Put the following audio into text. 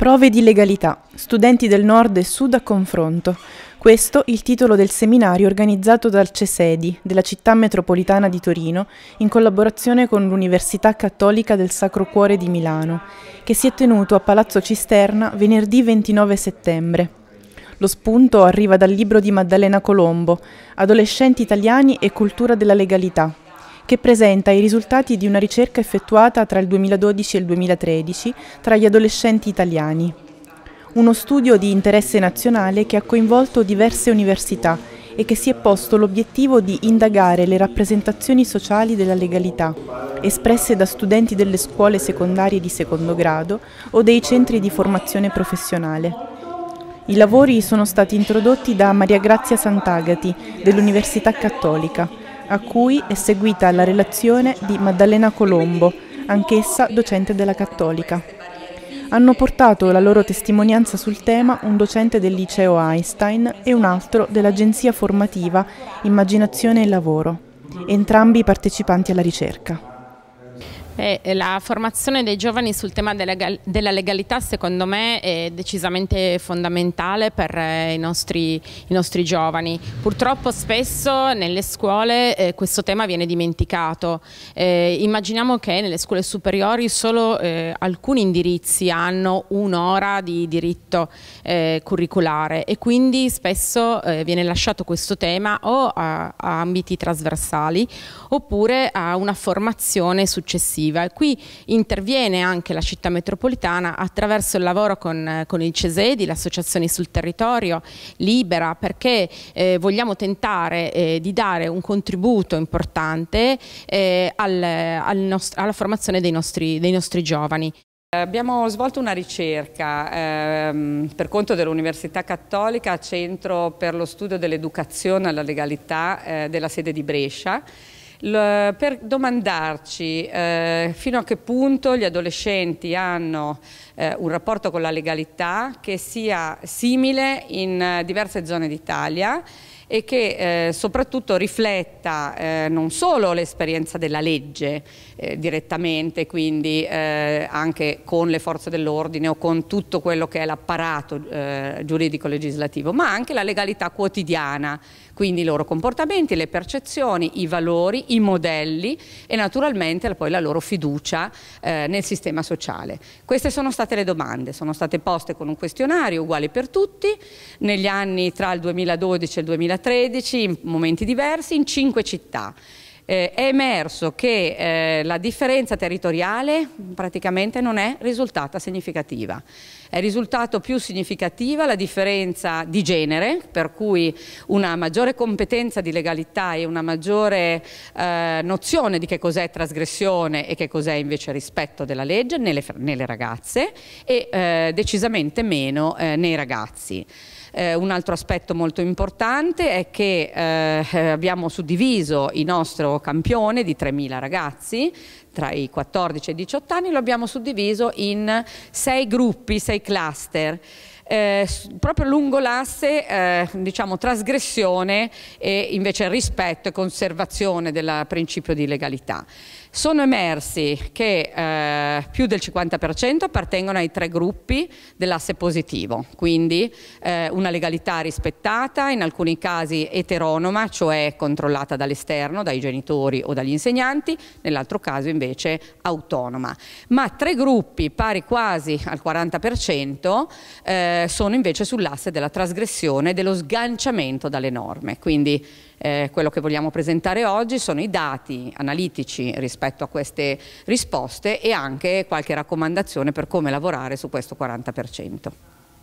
Prove di legalità. Studenti del nord e sud a confronto. Questo il titolo del seminario organizzato dal CESEDI della città metropolitana di Torino in collaborazione con l'Università Cattolica del Sacro Cuore di Milano, che si è tenuto a Palazzo Cisterna venerdì 29 settembre. Lo spunto arriva dal libro di Maddalena Colombo, Adolescenti italiani e cultura della legalità, che presenta i risultati di una ricerca effettuata tra il 2012 e il 2013 tra gli adolescenti italiani. Uno studio di interesse nazionale che ha coinvolto diverse università e che si è posto l'obiettivo di indagare le rappresentazioni sociali della legalità, espresse da studenti delle scuole secondarie di secondo grado o dei centri di formazione professionale. I lavori sono stati introdotti da Maria Grazia Sant'Agati dell'Università Cattolica, a cui è seguita la relazione di Maddalena Colombo, anch'essa docente della Cattolica. Hanno portato la loro testimonianza sul tema un docente del liceo Einstein e un altro dell'agenzia formativa Immaginazione e Lavoro, entrambi partecipanti alla ricerca. Eh, la formazione dei giovani sul tema della legalità secondo me è decisamente fondamentale per eh, i nostri, i nostri giovani. Purtroppo spesso nelle scuole eh, questo tema viene dimenticato. Eh, immaginiamo che nelle scuole superiori solo eh, alcuni indirizzi hanno un'ora di diritto eh, curriculare e quindi spesso viene lasciato questo tema o a, a ambiti trasversali oppure a una formazione successiva educativa e qui interviene anche la città metropolitana attraverso il lavoro con, con il CESEDI, l'associazione sul territorio, Libera, perché eh, vogliamo tentare eh, di dare un contributo importante eh, al, al alla formazione dei nostri, dei nostri giovani. Abbiamo svolto una ricerca ehm, per conto dell'Università Cattolica, Centro per lo Studio dell'Educazione alla Legalità eh, della sede di Brescia per domandarci eh, fino a che punto gli adolescenti hanno eh, un rapporto con la legalità che sia simile in eh, diverse zone d'Italia e che eh, soprattutto rifletta eh, non solo l'esperienza della legge eh, direttamente, quindi eh, anche con le forze dell'ordine o con tutto quello che è l'apparato eh, giuridico-legislativo, ma anche la legalità quotidiana, quindi i loro comportamenti, le percezioni, i valori, i modelli e naturalmente poi la loro fiducia eh, nel sistema sociale. Queste sono state le domande, sono state poste con un questionario uguale per tutti negli anni tra il 2012 e il 2013 2013 in momenti diversi in cinque città. Eh, è emerso che eh, la differenza territoriale praticamente non è risultata significativa. È risultato più significativa la differenza di genere, per cui una maggiore competenza di legalità e una maggiore eh, nozione di che cos'è trasgressione e che cos'è invece rispetto della legge nelle, nelle ragazze e eh, decisamente meno eh, nei ragazzi. Eh, un altro aspetto molto importante è che eh, eh abbiamo suddiviso il nostro campione di 3.000 ragazzi tra i 14 e i 18 anni, lo abbiamo suddiviso in sei gruppi, sei cluster eh, proprio lungo l'asse eh, diciamo, trasgressione e invece rispetto e conservazione del principio di legalità. Sono emersi che eh, più del 50% appartengono ai tre gruppi dell'asse positivo, quindi eh, una legalità rispettata, in alcuni casi eteronoma, cioè controllata dall'esterno, dai genitori o dagli insegnanti, nell'altro caso invece autonoma. Ma tre gruppi pari quasi al 40% eh, sono invece sull'asse della trasgressione e dello sganciamento dalle norme. Quindi eh, quello che vogliamo presentare oggi sono i dati analitici rispetto a queste risposte e anche qualche raccomandazione per come lavorare su questo 40%.